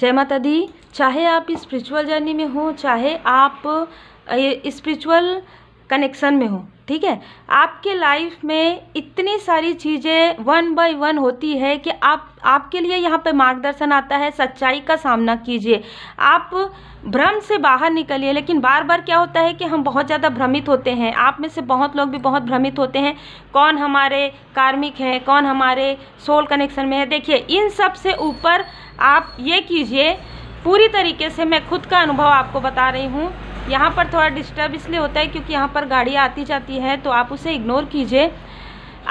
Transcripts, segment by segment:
जय माता दी चाहे आप स्पिरिचुअल जर्नी में हो चाहे आप स्पिरिचुअल कनेक्शन में हो ठीक है आपके लाइफ में इतनी सारी चीज़ें वन बाय वन होती है कि आप आपके लिए यहाँ पर मार्गदर्शन आता है सच्चाई का सामना कीजिए आप भ्रम से बाहर निकलिए लेकिन बार बार क्या होता है कि हम बहुत ज़्यादा भ्रमित होते हैं आप में से बहुत लोग भी बहुत भ्रमित होते हैं कौन हमारे कार्मिक हैं कौन हमारे सोल कनेक्शन में है देखिए इन सब से ऊपर आप ये कीजिए पूरी तरीके से मैं खुद का अनुभव आपको बता रही हूँ यहाँ पर थोड़ा डिस्टर्ब इसलिए होता है क्योंकि यहाँ पर गाड़ियाँ आती जाती हैं तो आप उसे इग्नोर कीजिए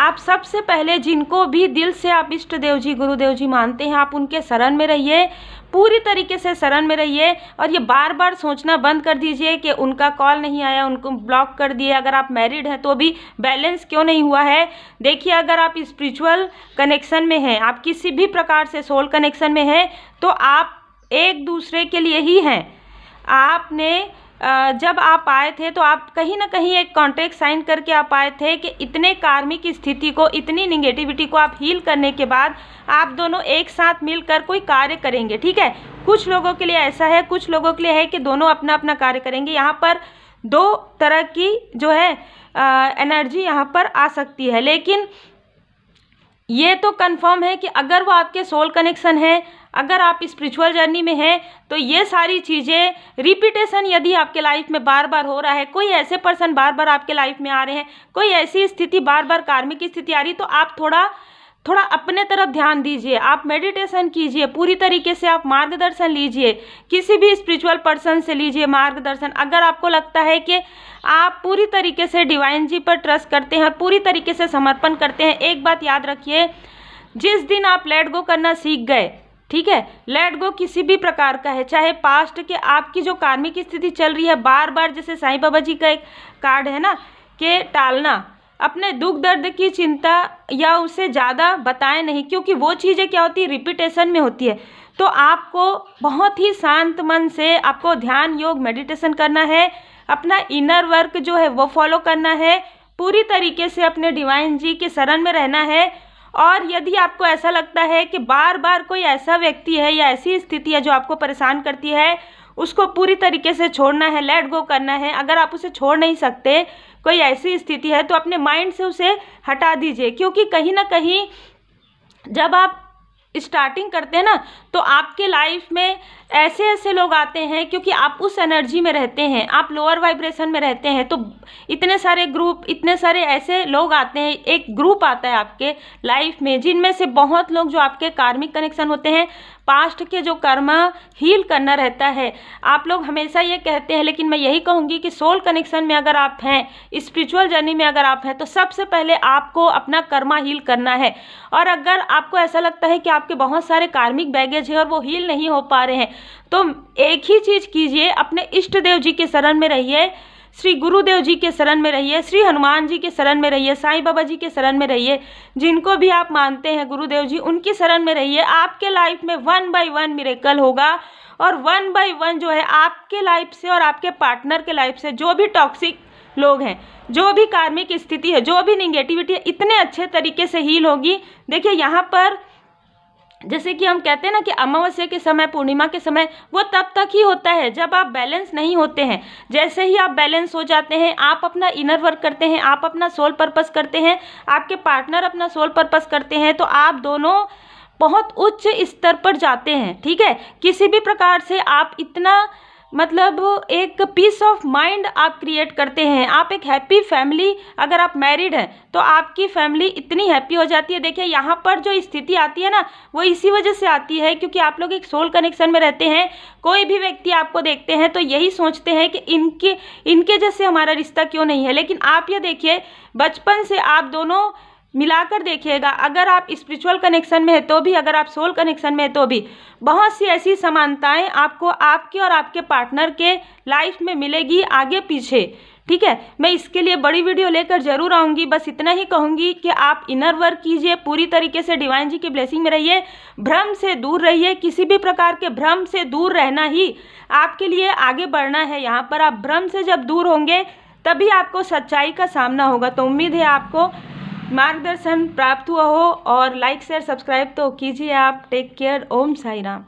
आप सबसे पहले जिनको भी दिल से आप इष्ट देव जी गुरुदेव जी मानते हैं आप उनके शरण में रहिए पूरी तरीके से शरण में रहिए और ये बार बार सोचना बंद कर दीजिए कि उनका कॉल नहीं आया उनको ब्लॉक कर दिए अगर आप मैरिड हैं तो भी बैलेंस क्यों नहीं हुआ है देखिए अगर आप स्पिरिचुअल कनेक्शन में हैं आप किसी भी प्रकार से सोल कनेक्शन में हैं तो आप एक दूसरे के लिए ही हैं आपने जब आप आए थे तो आप कहीं ना कहीं एक कॉन्ट्रैक्ट साइन करके आप आए थे कि इतने कार्मिक स्थिति को इतनी निगेटिविटी को आप हील करने के बाद आप दोनों एक साथ मिलकर कोई कार्य करेंगे ठीक है कुछ लोगों के लिए ऐसा है कुछ लोगों के लिए है कि दोनों अपना अपना कार्य करेंगे यहाँ पर दो तरह की जो है एनर्जी यहाँ पर आ सकती है लेकिन ये तो कंफर्म है कि अगर वो आपके सोल कनेक्शन है अगर आप स्पिरिचुअल जर्नी में हैं तो ये सारी चीज़ें रिपीटेशन यदि आपके लाइफ में बार बार हो रहा है कोई ऐसे पर्सन बार बार आपके लाइफ में आ रहे हैं कोई ऐसी स्थिति बार बार कार्मिक स्थिति आ रही तो आप थोड़ा थोड़ा अपने तरफ ध्यान दीजिए आप मेडिटेशन कीजिए पूरी तरीके से आप मार्गदर्शन लीजिए किसी भी स्पिरिचुअल पर्सन से लीजिए मार्गदर्शन अगर आपको लगता है कि आप पूरी तरीके से डिवाइन जी पर ट्रस्ट करते हैं पूरी तरीके से समर्पण करते हैं एक बात याद रखिए जिस दिन आप लेट गो करना सीख गए ठीक है लेट गो किसी भी प्रकार का है चाहे पास्ट के आपकी जो कार्मिक स्थिति चल रही है बार बार जैसे साईं बाबा जी का एक कार्ड है ना के टालना अपने दुख दर्द की चिंता या उसे ज़्यादा बताएं नहीं क्योंकि वो चीज़ें क्या होती है रिपीटेशन में होती है तो आपको बहुत ही शांत मन से आपको ध्यान योग मेडिटेशन करना है अपना इनर वर्क जो है वो फॉलो करना है पूरी तरीके से अपने डिवाइन जी के शरण में रहना है और यदि आपको ऐसा लगता है कि बार बार कोई ऐसा व्यक्ति है या ऐसी स्थिति है जो आपको परेशान करती है उसको पूरी तरीके से छोड़ना है लेट गो करना है अगर आप उसे छोड़ नहीं सकते कोई ऐसी स्थिति है तो अपने माइंड से उसे हटा दीजिए क्योंकि कहीं ना कहीं जब आप स्टार्टिंग करते हैं ना तो आपके लाइफ में ऐसे ऐसे लोग आते हैं क्योंकि आप उस एनर्जी में रहते हैं आप लोअर वाइब्रेशन में रहते हैं तो इतने सारे ग्रुप इतने सारे ऐसे लोग आते हैं एक ग्रुप आता है आपके लाइफ में जिनमें से बहुत लोग जो आपके कार्मिक कनेक्शन होते हैं पास्ट के जो कर्म हील करना रहता है आप लोग हमेशा ये कहते हैं लेकिन मैं यही कहूँगी कि सोल कनेक्शन में अगर आप हैं स्पिरिचुअल जर्नी में अगर आप हैं तो सबसे पहले आपको अपना कर्मा हील करना है और अगर आपको ऐसा लगता है कि आप आपके बहुत सारे कार्मिक बैगेज हैं और वो हील नहीं हो पा रहे हैं तो एक ही चीज़ कीजिए अपने इष्ट देव जी के शरण में रहिए श्री गुरुदेव जी के शरण में रहिए श्री हनुमान जी के शरण में रहिए साईं बाबा जी के शरण में रहिए जिनको भी आप मानते हैं गुरुदेव जी उनकी शरण में रहिए आपके लाइफ में वन बाय वन मिरेकल होगा और वन बाय वन जो है आपके लाइफ से और आपके पार्टनर के लाइफ से जो भी टॉक्सिक लोग हैं जो भी कार्मिक स्थिति है जो भी निगेटिविटी है इतने अच्छे तरीके से हील होगी देखिए यहाँ पर जैसे कि हम कहते हैं ना कि अमावस्या के समय पूर्णिमा के समय वो तब तक ही होता है जब आप बैलेंस नहीं होते हैं जैसे ही आप बैलेंस हो जाते हैं आप अपना इनर वर्क करते हैं आप अपना सोल पर्पस करते हैं आपके पार्टनर अपना सोल पर्पस करते हैं तो आप दोनों बहुत उच्च स्तर पर जाते हैं ठीक है किसी भी प्रकार से आप इतना मतलब एक पीस ऑफ माइंड आप क्रिएट करते हैं आप एक हैप्पी फैमिली अगर आप मैरिड हैं तो आपकी फैमिली इतनी हैप्पी हो जाती है देखिए यहाँ पर जो स्थिति आती है ना वो इसी वजह से आती है क्योंकि आप लोग एक सोल कनेक्शन में रहते हैं कोई भी व्यक्ति आपको देखते हैं तो यही सोचते हैं कि इनके इनके जैसे हमारा रिश्ता क्यों नहीं है लेकिन आप ये देखिए बचपन से आप दोनों मिलाकर देखिएगा अगर आप स्पिरिचुअल कनेक्शन में है तो भी अगर आप सोल कनेक्शन में है तो भी बहुत सी ऐसी समानताएं आपको आपके और आपके पार्टनर के लाइफ में मिलेगी आगे पीछे ठीक है मैं इसके लिए बड़ी वीडियो लेकर जरूर आऊँगी बस इतना ही कहूँगी कि आप इनर वर्क कीजिए पूरी तरीके से डिवाइन जी की ब्लेसिंग में रहिए भ्रम से दूर रहिए किसी भी प्रकार के भ्रम से दूर रहना ही आपके लिए आगे बढ़ना है यहाँ पर आप भ्रम से जब दूर होंगे तभी आपको सच्चाई का सामना होगा तो उम्मीद है आपको मार्गदर्शन प्राप्त हुआ हो और लाइक शेयर सब्सक्राइब तो कीजिए आप टेक केयर ओम साई राम